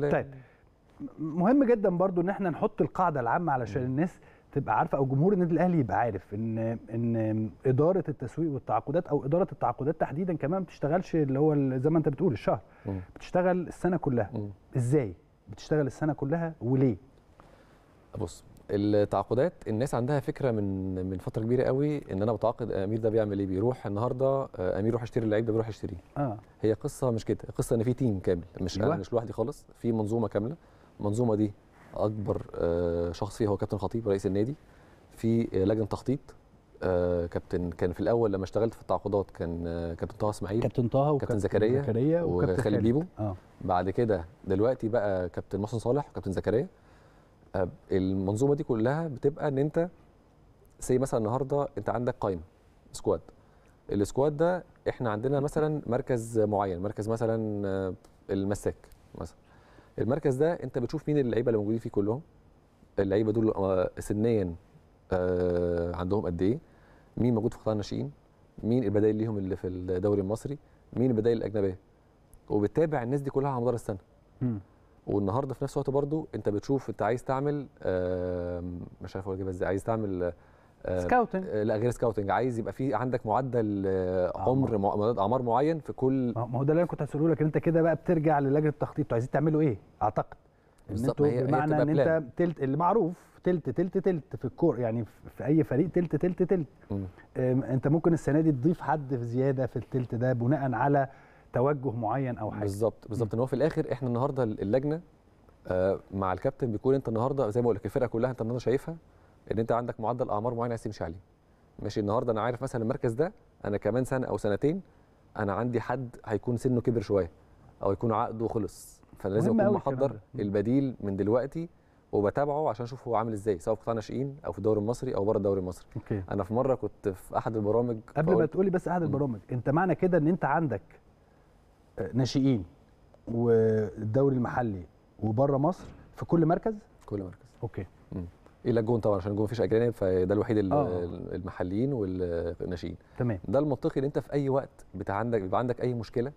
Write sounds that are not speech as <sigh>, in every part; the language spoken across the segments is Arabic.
طيب مهم جدا برضو ان احنا نحط القاعده العامه علشان الناس تبقى عارفه او جمهور النادي الاهلي يبقى عارف ان ان اداره التسويق والتعاقدات او اداره التعاقدات تحديدا كمان ما بتشتغلش اللي هو زي ما انت بتقول الشهر بتشتغل السنه كلها ازاي بتشتغل السنه كلها وليه بص التعاقدات الناس عندها فكره من من فتره كبيره قوي ان انا بتعاقد امير ده بيعمل ايه بيروح النهارده آه، امير روح اشتري اللعيب ده بيروح يشتريه اه هي قصه مش كده قصه ان في تيم كامل مش انا مش لوحدي خالص في منظومه كامله المنظومه دي اكبر آه، شخص فيها هو كابتن خطيب رئيس النادي في آه، لجنه تخطيط كابتن كان في الاول لما اشتغلت في التعاقدات كان كابتن طه اسماعيل كابتن طه وكابتن زكريا وكابتن خالد بيبو آه. بعد كده دلوقتي بقى كابتن محسن صالح وكابتن زكريا المنظومه دي كلها بتبقى ان انت زي مثلا النهارده انت عندك قائمه سكواد السكواد ده احنا عندنا مثلا مركز معين مركز مثلا آه، المساك مثلا المركز ده انت بتشوف مين اللعيبه اللي موجودين فيه كلهم اللعيبه دول آه، سنيا آه، عندهم قد ايه مين موجود في قطاع الناشئين مين البدائل ليهم اللي في الدوري المصري مين البدائل الاجنبيه وبتتابع الناس دي كلها على مدار السنه والنهارده في نفس الوقت برضو انت بتشوف انت عايز تعمل مش عارف اجيبها ازاي عايز تعمل سكاوتنج لا غير سكاوتنج عايز يبقى في عندك معدل آه، عمر اعمار معين في كل ما هو ده اللي انا كنت هسأله لك ان انت كده بقى بترجع للجنه التخطيط عايزين تعملوا ايه اعتقد ان انتوا بمعنى ان انت تلت اللي معروف تلت تلت تلت في الكور يعني في اي فريق تلت تلت تلت انت ممكن السنه دي تضيف حد في زياده في التلت ده بناء على توجه معين او حاجه بالظبط بالظبط ان هو في الاخر احنا النهارده اللجنه آه مع الكابتن بيكون انت النهارده زي ما بقول لك الفرقه كلها انت النهارده شايفها ان انت عندك معدل اعمار معين عايز تمشي عليه ماشي النهارده انا عارف مثلا المركز ده انا كمان سنه او سنتين انا عندي حد هيكون سنه كبر شويه او يكون عقده خلص فانا لازم اكون محضر البديل من دلوقتي وبتابعه عشان اشوف هو عامل ازاي سواء في قطاع ناشئين او في الدوري المصري او بره الدوري المصري أوكي. انا في مره كنت في احد البرامج قبل ما تقولي بس احد البرامج انت معنى كده ان انت عندك ناشئين والدوري المحلي وبره مصر في كل مركز كل مركز اوكي مم. الى الجون طبعا عشان الجون مفيش اجانب فده الوحيد آه. المحليين والناشئين تمام ده المنطقي ان انت في اي وقت بتاع عندك بيبقى عندك اي مشكله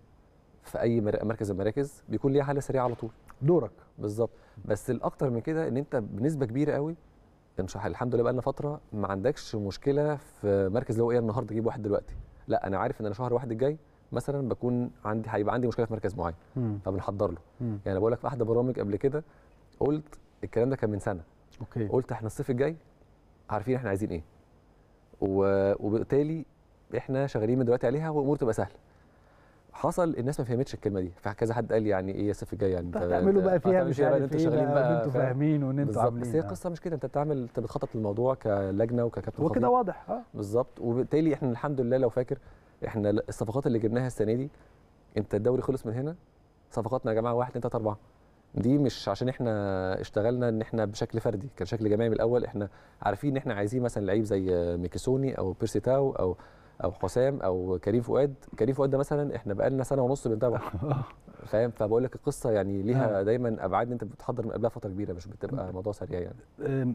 في اي مركز المراكز بيكون ليها حل سريع على طول دورك بالظبط بس الاكتر من كده ان انت بنسبه كبيره قوي مش الحمد لله بقى لنا فتره ما عندكش مشكله في مركز لو ايه النهارده اجيب واحد دلوقتي لا انا عارف ان انا شهر واحد الجاي مثلا بكون عندي هيبقى عندي مشكله في مركز معين فبنحضر له مم. يعني بقول لك في احدى برامج قبل كده قلت الكلام ده كان من سنه اوكي قلت احنا الصيف الجاي عارفين احنا عايزين ايه وبالتالي احنا شغالين من دلوقتي عليها والامور تبقى سهله حصل الناس ما فهمتش الكلمه دي فكذا حد قال يعني ايه الصيف الجاي يعني بتعملوا بقى فيها مش عارف انتوا إيه شغالين بقى انتوا فاهمين وان انتوا عاملين بس هي القصه مش كده انت بتعمل انت بتخطط للموضوع كلجنه وككابتن وكده واضح اه بالظبط وبالتالي احنا الحمد لله لو فاكر احنا الصفقات اللي جبناها السنه دي انت الدوري خلص من هنا صفقاتنا يا جماعه 1 2 3 4 دي مش عشان احنا اشتغلنا ان احنا بشكل فردي كان شكل جماعي من الاول احنا عارفين ان احنا عايزين مثلا لعيب زي ميكيسوني او بيرسي تاو او او حسام او كريم فؤاد كريم فؤاد ده مثلا احنا بقالنا سنه ونص بنتابعه <laughs> فاهم فبقول لك القصه يعني ليها آه. دايما ابعاد انت بتحضر من قبلها فتره كبيره مش بتبقى موضوع سريع يعني